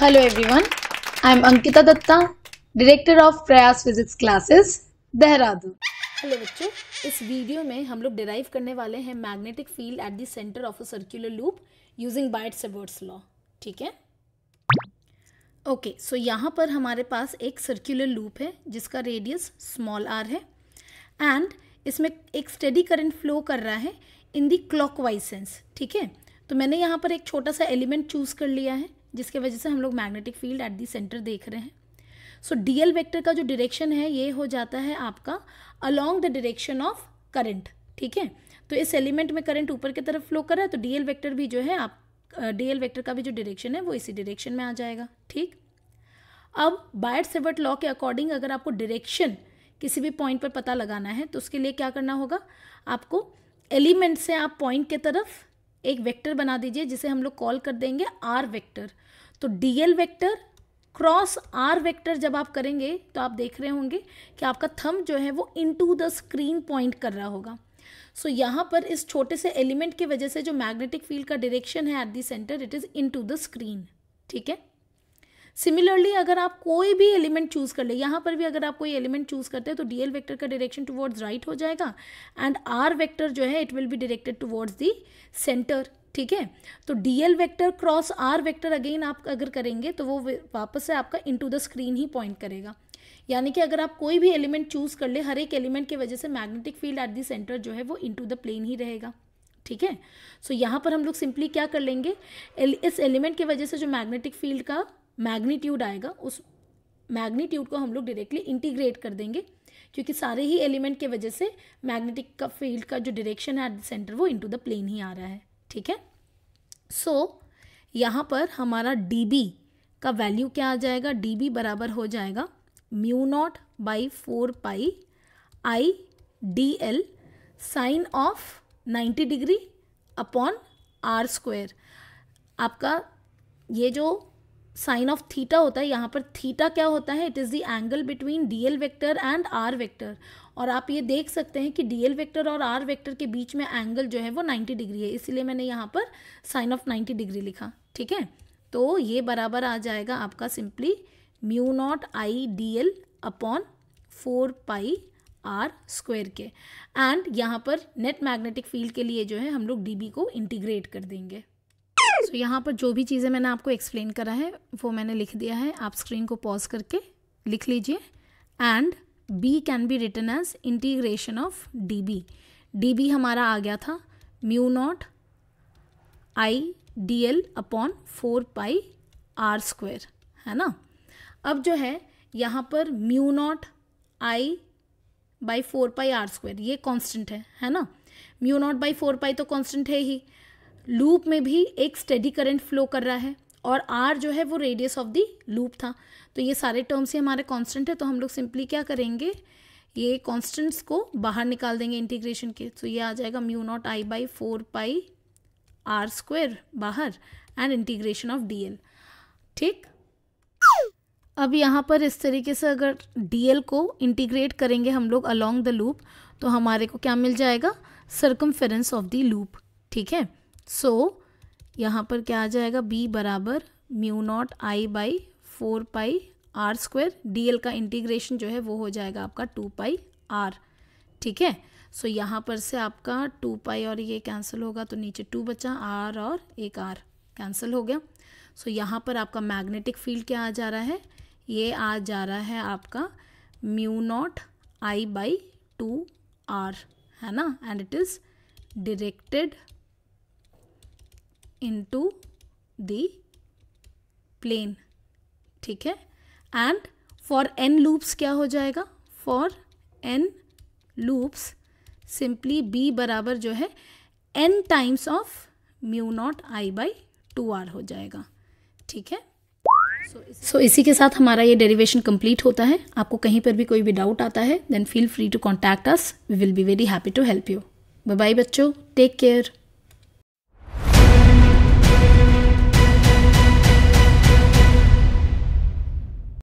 Hello everyone, I am Ankita Datta, Director of Prayas Physics Classes, Dehradun. Hello बच्चों इस video में हम लोग डिराइव करने वाले हैं magnetic field at the centre of a circular loop using Biot Savart's law ठीक है ओके सो यहाँ पर हमारे पास एक सर्कुलर लूप है जिसका रेडियस स्मॉल आर है एंड इसमें एक स्टेडी करंट फ्लो कर रहा है इन दी क्लॉक सेंस ठीक है तो मैंने यहाँ पर एक छोटा सा एलिमेंट चूज़ कर लिया है जिसके वजह से हम लोग magnetic field at the centre देख रहे हैं सो डी एल वेक्टर का जो डायरेक्शन है ये हो जाता है आपका along the direction of current ठीक है तो इस एलिमेंट में करंट ऊपर की तरफ फ्लो कर रहा है तो डीएल वेक्टर भी जो है आप डीएल वेक्टर का भी जो डायरेक्शन है वो इसी डायरेक्शन में आ जाएगा ठीक अब बायट सेवर्ट लॉ के अकॉर्डिंग अगर आपको डायरेक्शन किसी भी पॉइंट पर पता लगाना है तो उसके लिए क्या करना होगा आपको एलिमेंट से आप पॉइंट के तरफ एक वेक्टर बना दीजिए जिसे हम लोग कॉल कर देंगे आर वेक्टर तो D L vector cross R vector जब आप करेंगे तो आप देख रहे होंगे कि आपका थम जो है वो इनटू द स्क्रीन पॉइंट कर रहा होगा सो so, यहाँ पर इस छोटे से एलिमेंट की वजह से जो मैग्नेटिक फील्ड का डायरेक्शन है at the centre it is into the screen ठीक है सिमिलरली अगर आप कोई भी एलिमेंट चूज़ कर ले यहाँ पर भी अगर आप कोई एलिमेंट चूज़ करते हैं तो डी एल वैक्टर का डायरेक्शन टूवर्ड्स राइट हो जाएगा एंड आर वैक्टर जो है it will be directed towards the centre ठीक है तो D L vector cross R vector again आप अगर करेंगे तो वो वापस से आपका इनटू द स्क्रीन ही पॉइंट करेगा यानी कि अगर आप कोई भी एलिमेंट चूज़ कर ले हर एक एलिमेंट की वजह से magnetic field at the centre जो है वो इनटू द प्लेन ही रहेगा ठीक है सो so, यहाँ पर हम लोग सिंपली क्या कर लेंगे इस एलिमेंट की वजह से जो मैग्नेटिक फील्ड का मैग्नीट्यूड आएगा उस मैग्नीट्यूड को हम लोग डायरेक्टली इंटीग्रेट कर देंगे क्योंकि सारे ही एलिमेंट के वजह से मैग्नेटिक का फील्ड का जो डायरेक्शन है एट द सेंटर वो इनटू द प्लेन ही आ रहा है ठीक है सो so, यहाँ पर हमारा डी का वैल्यू क्या आ जाएगा डी बराबर हो जाएगा mu naught by four pi I D L sine of 90 degree upon R square आपका ये जो साइन ऑफ थीटा होता है यहाँ पर थीटा क्या होता है it is the angle between D L vector and R vector और आप ये देख सकते हैं कि डी एल वैक्टर और आर वैक्टर के बीच में एंगल जो है वो 90 डिग्री है इसीलिए मैंने यहाँ पर साइन ऑफ 90 डिग्री लिखा ठीक है तो ये बराबर आ जाएगा आपका simply mu naught I D L upon four pi R square के एंड यहाँ पर नेट मैग्नेटिक फील्ड के लिए जो है हम लोग डी बी को इंटीग्रेट कर देंगे फ्रेंड्स यहाँ पर जो भी चीज़ें मैंने आपको एक्सप्लेन करा है वो मैंने लिख दिया है आप स्क्रीन को पॉज करके लिख लीजिए and B can be written as integration of D B D B हमारा आ गया था mu naught I D L upon four pi R square है ना अब जो है यहाँ पर mu naught I by four pi R square ये कॉन्स्टेंट है है ना mu naught by four pi तो कॉन्स्टेंट है ही लूप में भी एक स्टेडी करंट फ्लो कर रहा है और आर जो है वो रेडियस ऑफ द लूप था तो ये सारे टर्म्स ही हमारे कांस्टेंट है तो हम लोग सिंपली क्या करेंगे ये कांस्टेंट्स को बाहर निकाल देंगे इंटीग्रेशन के तो ये आ जाएगा mu naught I by four pi R square बाहर and integration of D L ठीक अब यहाँ पर इस तरीके से अगर डी को इंटीग्रेट करेंगे हम लोग अलॉन्ग द लूप तो हमारे को क्या मिल जाएगा सरकम ऑफ द लूप ठीक है सो so, यहाँ पर क्या आ जाएगा बी बराबर mu naught I by four pi R square D का इंटीग्रेशन जो है वो हो जाएगा आपका टू पाई आर ठीक है सो so, यहाँ पर से आपका टू पाई और ये कैंसिल होगा तो नीचे टू बचा आर और एक आर कैंसिल हो गया सो so, यहाँ पर आपका मैग्नेटिक फील्ड क्या आ जा रहा है ये आ जा रहा है आपका mu naught I by two R है ना and it is directed into the plane ठीक है एंड फॉर एन लूप्स क्या हो जाएगा for N loops simply B बराबर जो है N times of mu naught I by two R हो जाएगा ठीक है सो so, इसी, so, इसी के साथ हमारा ये डेरिवेशन कंप्लीट होता है आपको कहीं पर भी कोई भी डाउट आता है then feel free to contact us we will be very happy to help you bye bye बच्चों टेक केयर